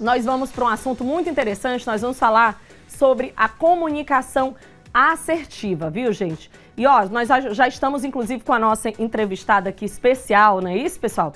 Nós vamos para um assunto muito interessante, nós vamos falar sobre a comunicação assertiva, viu, gente? E ó, nós já estamos inclusive com a nossa entrevistada aqui especial, não é isso, pessoal?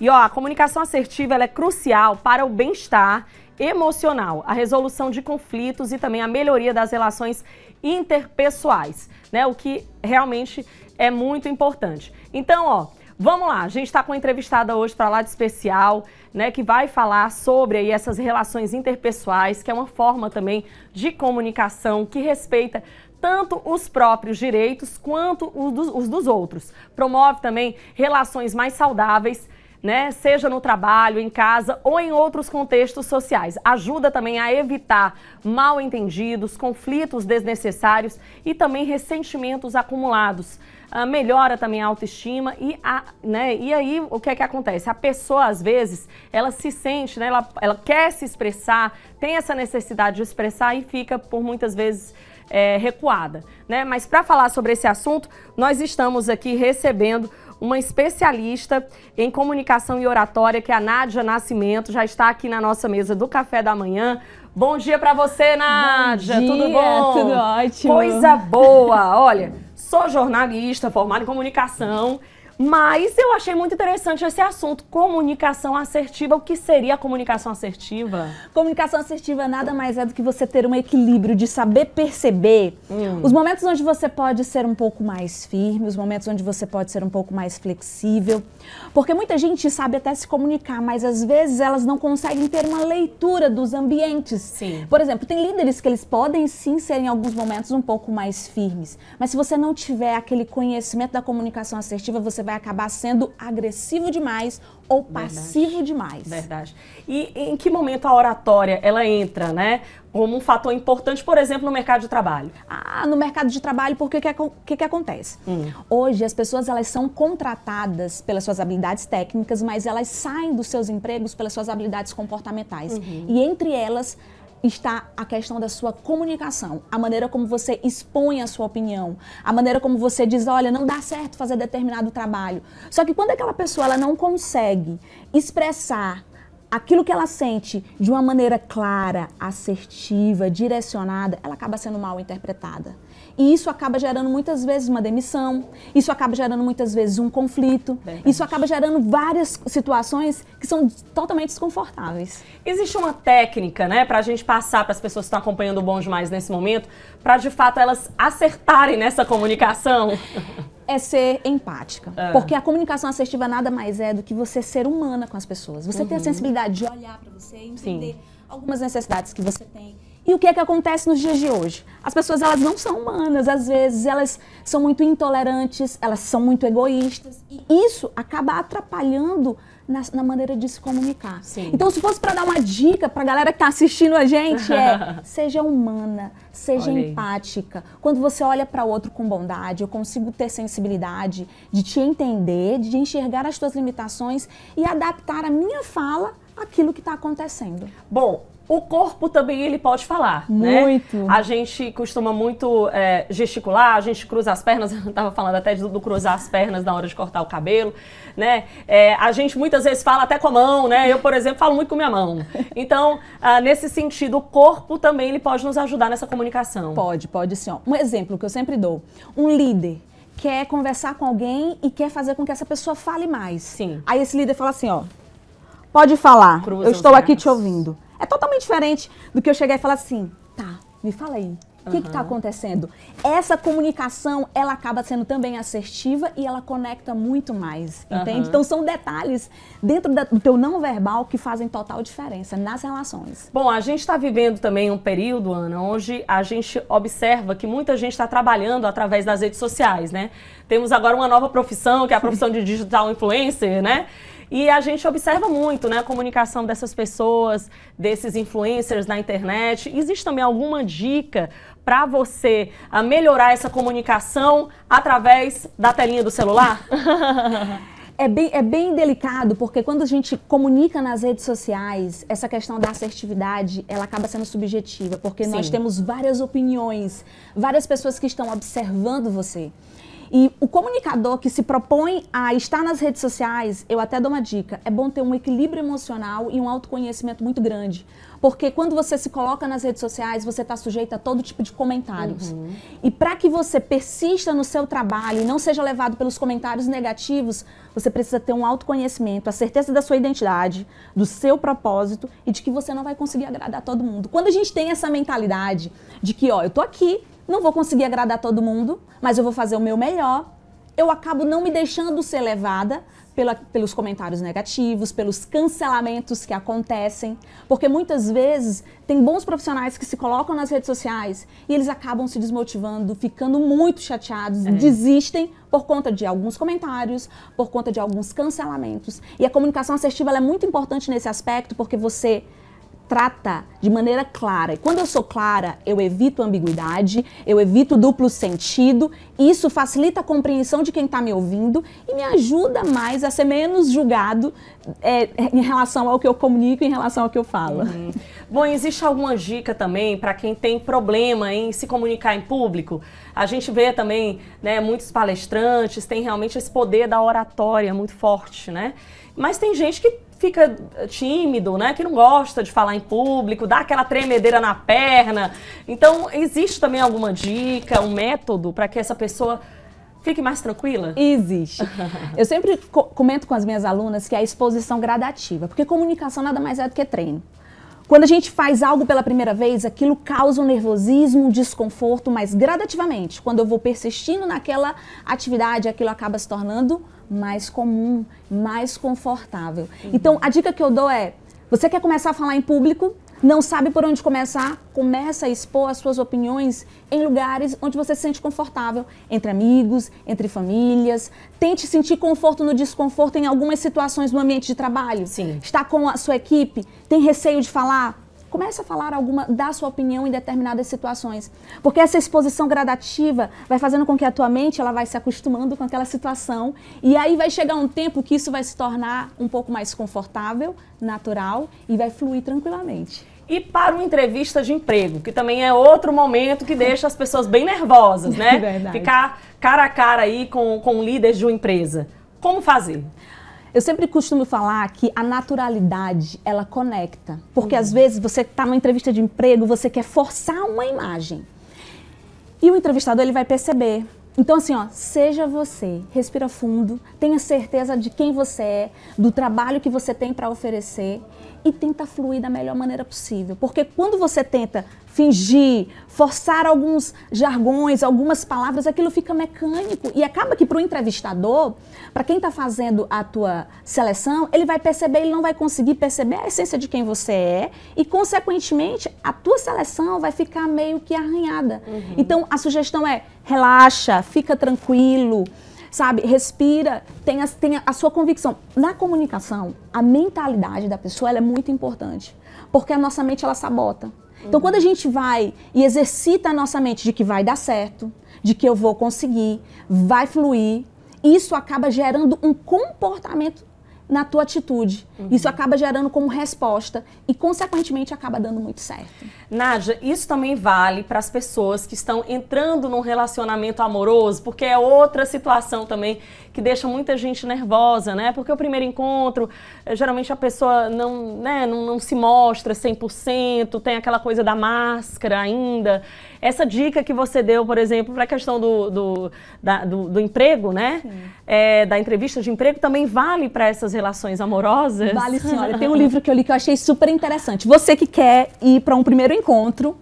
E ó, a comunicação assertiva é crucial para o bem-estar emocional, a resolução de conflitos e também a melhoria das relações interpessoais, né? O que realmente é muito importante. Então, ó, vamos lá, a gente está com a entrevistada hoje para lá de especial né, que vai falar sobre aí, essas relações interpessoais, que é uma forma também de comunicação que respeita tanto os próprios direitos quanto os dos, os dos outros. Promove também relações mais saudáveis. Né, seja no trabalho, em casa ou em outros contextos sociais. Ajuda também a evitar mal entendidos, conflitos desnecessários e também ressentimentos acumulados. Ah, melhora também a autoestima e, a, né, e aí o que é que acontece? A pessoa, às vezes, ela se sente, né, ela, ela quer se expressar, tem essa necessidade de expressar e fica por muitas vezes é, recuada. Né? Mas para falar sobre esse assunto, nós estamos aqui recebendo uma especialista em comunicação e oratória, que é a Nádia Nascimento, já está aqui na nossa mesa do café da manhã. Bom dia para você, Nádia! Bom dia, tudo bom? Tudo ótimo! Coisa boa! Olha sou jornalista, formada em comunicação. Mas eu achei muito interessante esse assunto, comunicação assertiva. O que seria a comunicação assertiva? Comunicação assertiva nada mais é do que você ter um equilíbrio de saber perceber hum. os momentos onde você pode ser um pouco mais firme, os momentos onde você pode ser um pouco mais flexível. Porque muita gente sabe até se comunicar, mas às vezes elas não conseguem ter uma leitura dos ambientes. Sim. Por exemplo, tem líderes que eles podem sim ser em alguns momentos um pouco mais firmes, mas se você não tiver aquele conhecimento da comunicação assertiva, você vai vai acabar sendo agressivo demais ou passivo Verdade. demais. Verdade. E em que momento a oratória ela entra, né? Como um fator importante, por exemplo, no mercado de trabalho. Ah, no mercado de trabalho, porque o que, que, que, acontece? Hum. Hoje as pessoas elas são contratadas pelas suas habilidades técnicas, mas elas saem dos seus empregos pelas suas habilidades comportamentais. Uhum. E entre elas está a questão da sua comunicação, a maneira como você expõe a sua opinião, a maneira como você diz, olha, não dá certo fazer determinado trabalho. Só que quando aquela pessoa ela não consegue expressar aquilo que ela sente de uma maneira clara, assertiva, direcionada, ela acaba sendo mal interpretada. E isso acaba gerando muitas vezes uma demissão, isso acaba gerando muitas vezes um conflito, Verdade. isso acaba gerando várias situações que são totalmente desconfortáveis. Existe uma técnica, né, para a gente passar para as pessoas que estão acompanhando o Bom Demais nesse momento, para de fato elas acertarem nessa comunicação? é ser empática. É. Porque a comunicação assertiva nada mais é do que você ser humana com as pessoas. Você uhum. ter a uhum. sensibilidade de olhar para você e entender Sim. algumas necessidades que você tem e o que é que acontece nos dias de hoje? As pessoas elas não são humanas, às vezes elas são muito intolerantes, elas são muito egoístas e isso acaba atrapalhando na, na maneira de se comunicar. Sim. Então, se fosse para dar uma dica para a galera que está assistindo a gente é seja humana, seja Olhei. empática. Quando você olha para outro com bondade, eu consigo ter sensibilidade de te entender, de enxergar as tuas limitações e adaptar a minha fala aquilo que está acontecendo. Bom, o corpo também ele pode falar, né? muito. né? A gente costuma muito é, gesticular, a gente cruza as pernas, eu estava falando até do, do, cruzar as pernas na hora de cortar o cabelo, né? É, a gente muitas vezes fala até com a mão, né? Eu, por exemplo, falo muito com minha mão. Então, ah, nesse sentido, o corpo também ele pode nos ajudar nessa comunicação. Pode, pode sim. Ó. Um exemplo que eu sempre dou, um líder quer conversar com alguém e quer fazer com que essa pessoa fale mais. Sim. Aí esse líder fala assim, ó, pode falar, Cruza eu estou aqui te ouvindo. É totalmente diferente do que eu chegar e falar assim, tá, me fala aí, o que que está acontecendo? Essa comunicação, ela acaba sendo também assertiva e ela conecta muito mais, entende? Uhum. Então são detalhes dentro do teu não verbal que fazem total diferença nas relações. Bom, a gente está vivendo também um período, Ana, onde a gente observa que muita gente está trabalhando através das redes sociais, né? Temos agora uma nova profissão, que é a profissão de digital influencer, né? E a gente observa muito né, a comunicação dessas pessoas, desses influencers na internet. Existe também alguma dica para você a ah, melhorar essa comunicação através da telinha do celular? é bem, é bem delicado, porque quando a gente comunica nas redes sociais, essa questão da assertividade, ela acaba sendo subjetiva, porque Sim. nós temos várias opiniões, várias pessoas que estão observando você. E o comunicador que se propõe a estar nas redes sociais, eu até dou uma dica, é bom ter um equilíbrio emocional e um autoconhecimento muito grande. Porque quando você se coloca nas redes sociais, você está sujeito a todo tipo de comentários. Uhum. E para que você persista no seu trabalho e não seja levado pelos comentários negativos, você precisa ter um autoconhecimento, a certeza da sua identidade, do seu propósito e de que você não vai conseguir agradar todo mundo. Quando a gente tem essa mentalidade de que, ó, eu tô aqui, não vou conseguir agradar todo mundo, mas eu vou fazer o meu melhor. Eu acabo não me deixando ser levada pela, pelos comentários negativos, pelos cancelamentos que acontecem, porque muitas vezes tem bons profissionais que se colocam nas redes sociais e eles acabam se desmotivando, ficando muito chateados, é. desistem por conta de alguns comentários, por conta de alguns cancelamentos. E a comunicação assertiva é muito importante nesse aspecto, porque você trata de maneira clara. E quando eu sou clara, eu evito ambiguidade, eu evito duplo sentido, isso facilita a compreensão de quem está me ouvindo e me ajuda mais a ser menos julgado é, em relação ao que eu comunico, em relação ao que eu falo. Uhum. Bom, existe alguma dica também para quem tem problema em se comunicar em público? A gente vê também né, muitos palestrantes têm realmente esse poder da oratória muito forte, né? Mas tem gente que fica tímido, né? Que não gosta de falar em público, dá aquela tremedeira na perna. Então, existe também alguma dica, um método para que essa pessoa fique mais tranquila? Existe. Eu sempre comento com as minhas alunas que é a exposição gradativa, porque comunicação nada mais é do que treino. Quando a gente faz algo pela primeira vez, aquilo causa um nervosismo, um desconforto, mas gradativamente, quando eu vou persistindo naquela atividade, aquilo acaba se tornando mais comum, mais confortável. Uhum. Então, a dica que eu dou é: você quer começar a falar em público? Não sabe por onde começar? Começa a expor as suas opiniões em lugares onde você se sente confortável, entre amigos, entre famílias. Tente sentir conforto no desconforto em algumas situações no ambiente de trabalho. Sim. Está com a sua equipe, tem receio de falar? Comece a falar alguma, da sua opinião em determinadas situações, porque essa exposição gradativa vai fazendo com que a tua mente ela vai se acostumando com aquela situação e aí vai chegar um tempo que isso vai se tornar um pouco mais confortável, natural e vai fluir tranquilamente e para uma entrevista de emprego, que também é outro momento que deixa as pessoas bem nervosas, né? Ficar cara a cara aí com, com o líder de uma empresa. Como fazer? Eu sempre costumo falar que a naturalidade, ela conecta. Porque uhum. às vezes você está numa entrevista de emprego, você quer forçar uma imagem. E o entrevistador, ele vai perceber. Então assim, ó, seja você, respira fundo, tenha certeza de quem você é, do trabalho que você tem para oferecer e tenta fluir da melhor maneira possível. Porque quando você tenta fingir, forçar alguns jargões, algumas palavras, aquilo fica mecânico e acaba que para o entrevistador, para quem está fazendo a tua seleção, ele vai perceber, ele não vai conseguir perceber a essência de quem você é e, consequentemente, a tua seleção vai ficar meio que arranhada. Uhum. Então, a sugestão é relaxa, fica tranquilo, sabe? Respira, tenha, tenha a sua convicção. Na comunicação, a mentalidade da pessoa é muito importante, porque a nossa mente ela sabota. Então, uhum. quando a gente vai e exercita a nossa mente de que vai dar certo, de que eu vou conseguir, vai fluir, isso acaba gerando um comportamento na tua atitude. Uhum. Isso acaba gerando como resposta e, consequentemente, acaba dando muito certo. Nádia, isso também vale para as pessoas que estão entrando num relacionamento amoroso, porque é outra situação também que deixa muita gente nervosa, né? Porque o primeiro encontro, eh, geralmente a pessoa não, né, não, não se mostra 100%, tem aquela coisa da máscara ainda. Essa dica que você deu, por exemplo, para a questão do, do, da, do, do emprego, né? É, da entrevista de emprego, também vale para essas relações amorosas? Vale senhora. tem um livro que eu li que eu achei super interessante. Você que quer ir para um primeiro encontro,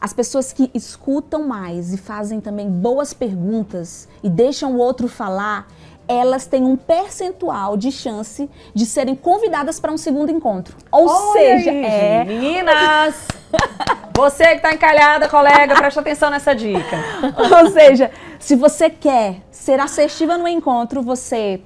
as pessoas que escutam mais e fazem também boas perguntas e deixam o outro falar, elas têm um percentual de chance de serem convidadas para um segundo encontro. Ou Olha seja, aí, é... meninas, você que está encalhada, colega, preste atenção nessa dica. Ou seja, se você quer ser assertiva no encontro, você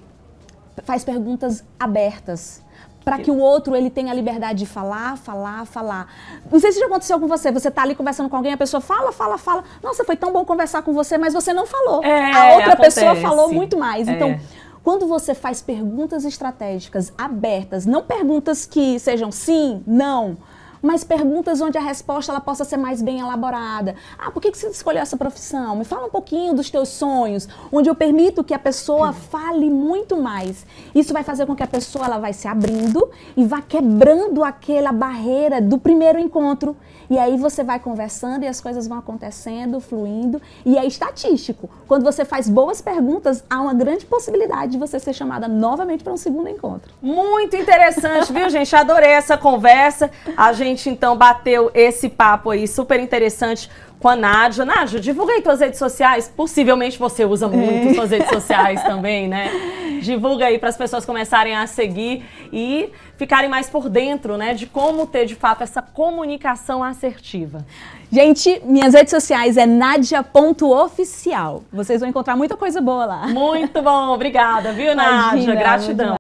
faz perguntas abertas para que o outro ele tenha a liberdade de falar, falar, falar. Não sei se já aconteceu com você, você tá ali conversando com alguém, a pessoa fala, fala, fala. Nossa, foi tão bom conversar com você, mas você não falou. É, a outra acontece. pessoa falou muito mais. É. Então, quando você faz perguntas estratégicas abertas, não perguntas que sejam sim, não, mas perguntas onde a resposta ela possa ser mais bem elaborada. Ah, por que, você escolheu essa profissão? Me fala um pouquinho dos teus sonhos, onde eu permito que a pessoa fale muito mais. Isso vai fazer com que a pessoa ela vai se abrindo e vá quebrando aquela barreira do primeiro encontro. E aí você vai conversando e as coisas vão acontecendo, fluindo. E é estatístico. Quando você faz boas perguntas, há uma grande possibilidade de você ser chamada novamente para um segundo encontro. Muito interessante, viu, gente? Adorei essa conversa. A gente gente então bateu esse papo aí super interessante com a Nádia. Nádia, divulga aí suas redes sociais. Possivelmente você usa muito é. suas redes sociais também, né? Divulga aí para as pessoas começarem a seguir e ficarem mais por dentro, né, de como ter de fato essa comunicação assertiva. Gente, minhas redes sociais é nadia.oficial. Vocês vão encontrar muita coisa boa lá. Muito bom, obrigada, viu, Nádia? Gratidão.